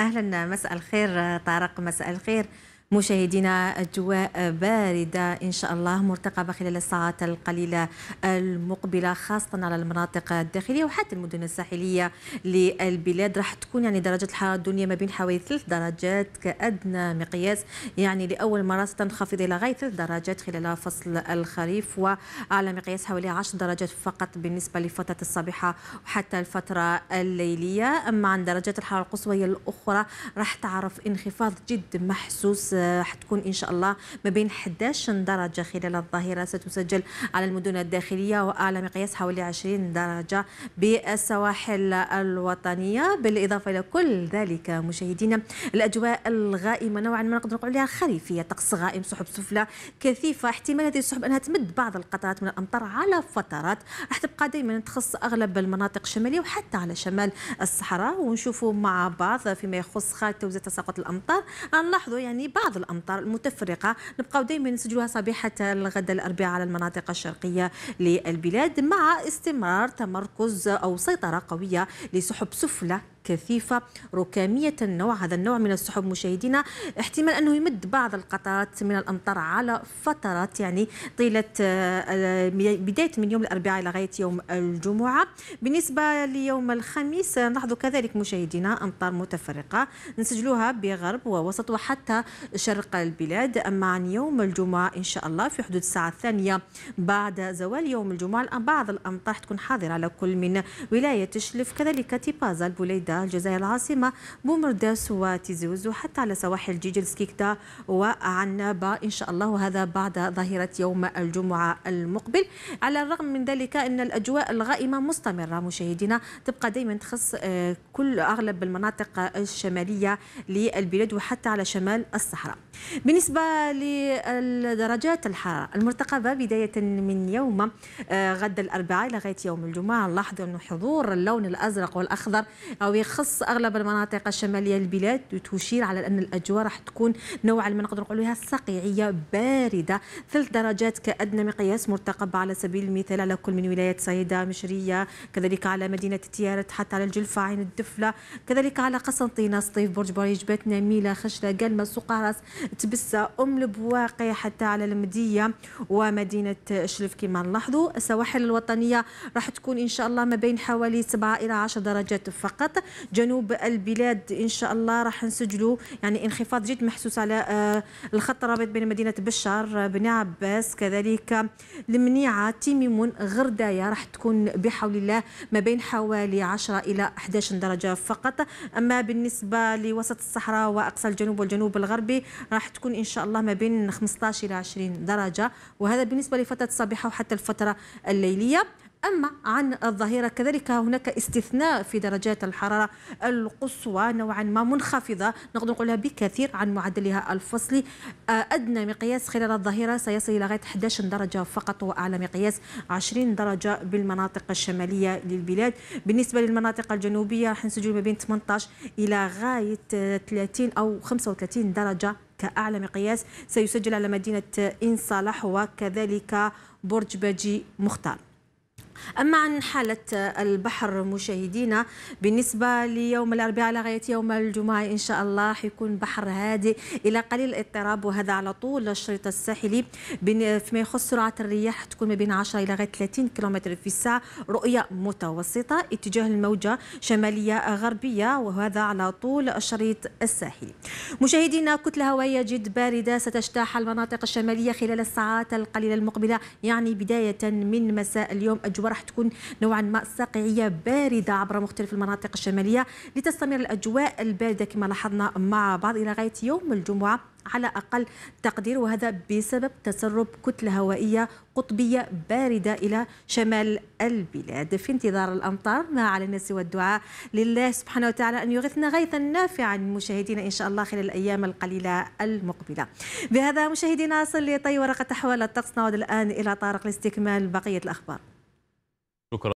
اهلا مساء الخير طارق مساء الخير مشاهدينا أجواء باردة إن شاء الله مرتقبة خلال الساعات القليلة المقبلة خاصة على المناطق الداخلية وحتى المدن الساحلية للبلاد راح تكون يعني درجة الحرارة الدنيا ما بين حوالي ثلاث درجات كأدنى مقياس يعني لأول مرة ستنخفض إلى غاية ثلاث درجات خلال فصل الخريف وعلى مقياس حوالي 10 درجات فقط بالنسبة لفترة الصبيحة وحتى الفترة الليلية أما عن درجات الحرارة القصوى الأخرى راح تعرف انخفاض جد محسوس حتكون إن شاء الله ما بين 11 درجة خلال الظهيرة ستسجل على المدن الداخلية وأعلى مقياس حوالي 20 درجة بالسواحل الوطنية بالإضافة إلى كل ذلك مشاهدينا الأجواء الغائمة نوعا ما نقدر نقول عليها خريفية طقس غائم سحب سفلى كثيفة احتمال هذه السحب أنها تمد بعض القطرات من الأمطار على فترات راح تبقى دائما تخص أغلب المناطق الشمالية وحتى على شمال الصحراء ونشوفوا مع بعض فيما يخص خارج توزيع تساقط الأمطار نلاحظوا يعني بعض بعض الامطار المتفرقه نبقاو دائما نسجلوها صبيحه الغد الاربعاء على المناطق الشرقيه للبلاد مع استمرار تمركز او سيطره قويه لسحب سفلى كثيفة ركامية النوع هذا النوع من السحب مشاهدينا احتمال أنه يمد بعض القطرات من الأمطار على فترات يعني طيلة آه، بداية من يوم الأربعاء إلى غاية يوم الجمعة بالنسبة ليوم الخميس نلاحظ كذلك مشاهدينا أمطار متفرقة نسجلوها بغرب ووسط وحتى شرق البلاد أما عن يوم الجمعة إن شاء الله في حدود الساعة الثانية بعد زوال يوم الجمعة بعض الأمطار تكون حاضرة على كل من ولاية تشلف كذلك تيبازا البوليدة الجزائر العاصمة بومرداس وتيزوز وحتى على سواحل جيجل سكيكتا وعنابة إن شاء الله وهذا بعد ظهيرة يوم الجمعة المقبل على الرغم من ذلك أن الأجواء الغائمة مستمرة مشاهدينا تبقى دائما تخص آه، كل أغلب المناطق الشمالية للبلاد وحتى على شمال الصحراء بالنسبة لدرجات الحرارة المرتقبة بداية من يوم آه، غد الأربعاء لغاية يوم الجمعة نلاحظ أن حضور اللون الأزرق والأخضر أو ويخص اغلب المناطق الشماليه للبلاد وتشير على ان الاجواء راح تكون نوعا ما نقدر لها صقيعيه بارده ثلاث درجات كادنى مقياس مرتقب على سبيل المثال على كل من ولايات صيدا مشريه كذلك على مدينه تيارت حتى على الجلفه عين الدفله كذلك على قسنطينه سطيف برج بريج بات ميله خشره قلمه سقراس تبسه ام البواقي حتى على المديه ومدينه شلف كما نلاحظوا السواحل الوطنيه راح تكون ان شاء الله ما بين حوالي 7 الى 10 درجات فقط جنوب البلاد ان شاء الله راح نسجلوا يعني انخفاض جد محسوس على آه، الخط الرابط بين مدينه بشار آه، بن عباس كذلك المنيعه تيميمون غردايه راح تكون بحول الله ما بين حوالي 10 الى 11 درجه فقط اما بالنسبه لوسط الصحراء واقصى الجنوب والجنوب الغربي راح تكون ان شاء الله ما بين 15 الى 20 درجه وهذا بالنسبه لفتره الصباح وحتى الفتره الليليه أما عن الظهيرة كذلك هناك استثناء في درجات الحرارة القصوى نوعا ما منخفضة نقدر نقولها بكثير عن معدلها الفصلي آه، أدنى مقياس خلال الظهيرة سيصل إلى غاية 11 درجة فقط وأعلى مقياس 20 درجة بالمناطق الشمالية للبلاد بالنسبة للمناطق الجنوبية راح نسجل ما بين 18 إلى غاية 30 أو 35 درجة كأعلى مقياس سيسجل على مدينة إنصالح وكذلك برج باجي مختار أما عن حالة البحر مشاهدينا بالنسبة ليوم الأربعاء لغاية يوم الجمعة إن شاء الله حيكون بحر هادئ إلى قليل الاضطراب وهذا على طول الشريط الساحلي فيما يخص سرعة الرياح تكون ما بين 10 إلى غاية 30 كم في الساعة رؤية متوسطة اتجاه الموجة شمالية غربية وهذا على طول الشريط الساحلي مشاهدينا كتلة هوائية جد باردة ستجتاح المناطق الشمالية خلال الساعات القليلة المقبلة يعني بداية من مساء اليوم أجواء وراح تكون نوعا ما ساقعيه بارده عبر مختلف المناطق الشماليه لتستمر الاجواء البارده كما لاحظنا مع بعض الى غايه يوم الجمعه على أقل تقدير وهذا بسبب تسرب كتلة هوائية قطبية باردة إلى شمال البلاد في انتظار الأمطار ما علينا سوى الدعاء لله سبحانه وتعالى أن يغثنا غيثا نافعا مشاهدينا إن شاء الله خلال الأيام القليلة المقبلة بهذا مشاهدينا أصل لطي ورقة أحوال الطقس نعود الآن إلى طارق لاستكمال بقية الأخبار 그렇구나.